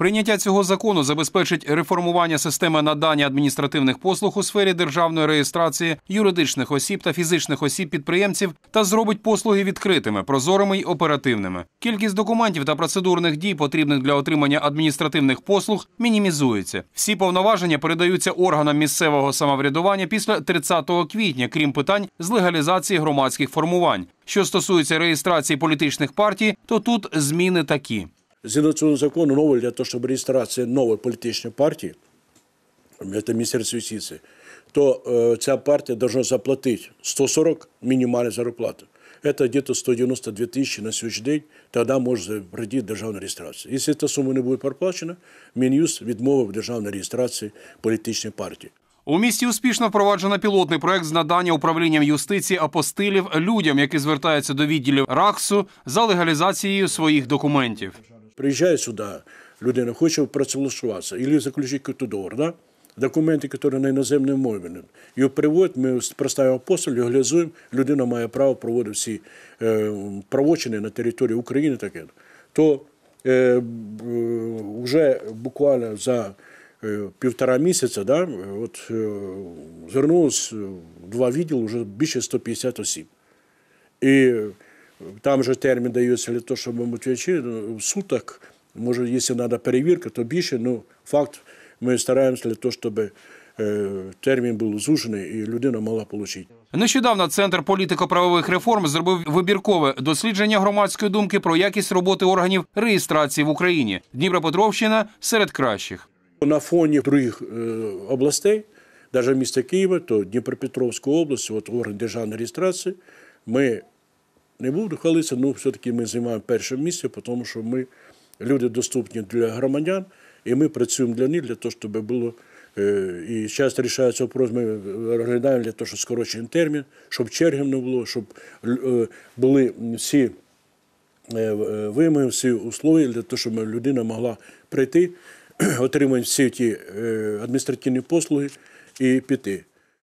Прийняття цього закону забезпечить реформування системи надання адміністративних послуг у сфері державної реєстрації юридичних осіб та фізичних осіб підприємців та зробить послуги відкритими, прозорими й оперативними. Кількість документів та процедурних дій, потрібних для отримання адміністративних послуг, мінімізується. Всі повноваження передаються органам місцевого самоврядування після 30 квітня, крім питань з легалізації громадських формувань. Що стосується реєстрації політичних партій, то тут зміни такі. Згідно цього закону, нового для того, щоб реєстрація нової політичної партії, це Міністерство юстиції, то э, ця партія должна заплатити 140 мінімальну зарплату. Це где-то 192 тисячі на сьогоднішній день, тогда може пройти державна реєстрація. Якщо ця сума не буде проплачена, Мін'юст відмовив державної реєстрації політичної партії. У місті успішно впроваджено пілотний проект з надання управлінням юстиції апостилів людям, які звертаються до відділів РАКСу за легалізацією своїх документів. Приїжджає сюди людина хоче працевлаштуватися, або заключить кутудор. да? документи, які на іноземній мові. Його приводять, ми представимо апостоль, його реалізуємо, людина має право проводити всі е, правочини на території України. таке. То е, е вже буквально за е, Півтора місяця, да, от е, звернулось в два відділи вже більше 150 осіб. І там же термін дається для того, щоб мотивачі ну, в суток, може, якщо треба перевірка, то більше, ну, факт, ми стараємося для того, щоб э, термін був зужений і людина мала отримати. Нещодавно центр політико-правових реформ зробив вибіркове дослідження громадської думки про якість роботи органів реєстрації в Україні. Дніпропетровщина серед кращих на фоні других е, областей, навіть міста Києва, то Дніпропетровська область, от орган державної реєстрації. Ми не буду хвалитися, але все-таки ми займаємо перше місце, тому що ми люди доступні для громадян, і ми працюємо для них, для того, щоб було. Е, і зараз рішається вопрос, ми розглядаємо для того, щоб скорочений термін, щоб черги не було, щоб е, були всі е, вимоги, всі условия для того, щоб людина могла прийти, отримати всі ті адміністративні послуги і піти.